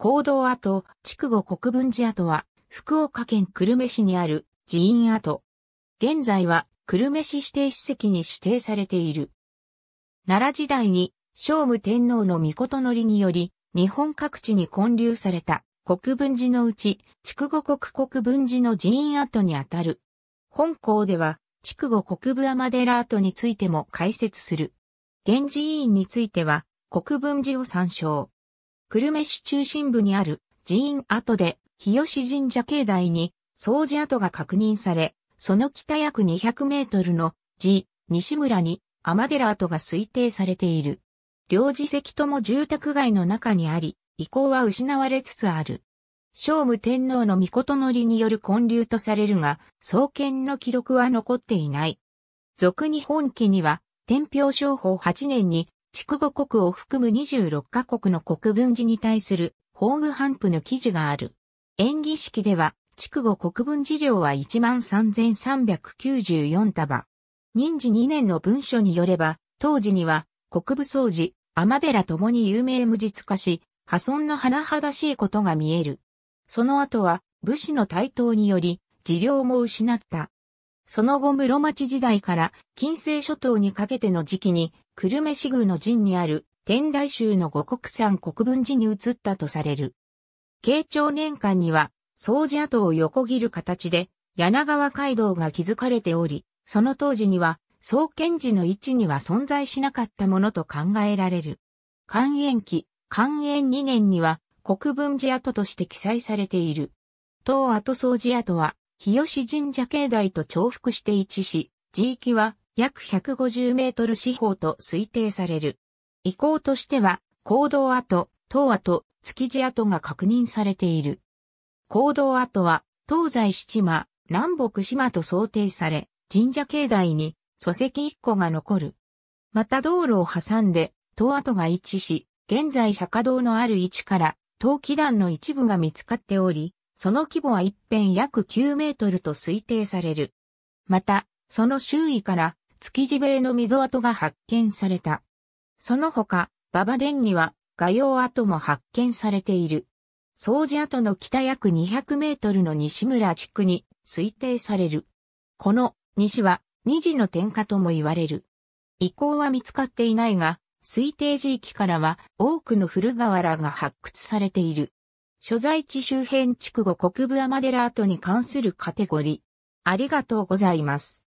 行動跡、筑後国分寺跡は、福岡県久留米市にある寺院跡。現在は、久留米市指定史跡に指定されている。奈良時代に、聖武天皇の御事のりにより、日本各地に建立された国分寺のうち、筑後国国分寺の寺院跡にあたる。本校では、筑後国分天寺跡についても解説する。現寺院については、国分寺を参照。久留米市中心部にある寺院跡で日吉神社境内に掃除跡が確認され、その北約200メートルの寺、西村に天寺跡が推定されている。両寺跡とも住宅街の中にあり、遺構は失われつつある。聖武天皇の御事のりによる建立とされるが、創建の記録は残っていない。俗に本記には、天平商法8年に筑後国を含む26カ国の国分寺に対する法具反布の記事がある。演技式では、筑後国分寺領は13,394束。任時2年の文書によれば、当時には、国部総寺、天寺ともに有名無実化し、破損の甚だしいことが見える。その後は、武士の台頭により、寺料も失った。その後室町時代から近世諸島にかけての時期に久留米市宮の陣にある天台宗の五国山国分寺に移ったとされる。慶長年間には、掃除跡を横切る形で、柳川街道が築かれており、その当時には、創建時の位置には存在しなかったものと考えられる。寛延期、寛延2年には、国分寺跡として記載されている。当跡掃除跡は、日吉神社境内と重複して一致し、地域は、約150メートル四方と推定される。遺構としては、坑道跡、東跡、築地跡が確認されている。坑道跡は、東西七間、南北島と想定され、神社境内に礎石一個が残る。また道路を挟んで、東跡が一致し、現在釈迦堂のある位置から、陶器団の一部が見つかっており、その規模は一辺約9メートルと推定される。また、その周囲から築地塀の溝跡が発見された。その他、馬場殿には画用跡も発見されている。掃除跡の北約200メートルの西村地区に推定される。この西は二次の点火とも言われる。遺構は見つかっていないが、推定地域からは多くの古河原が発掘されている。所在地周辺地区後国部アマデラ跡に関するカテゴリー。ありがとうございます。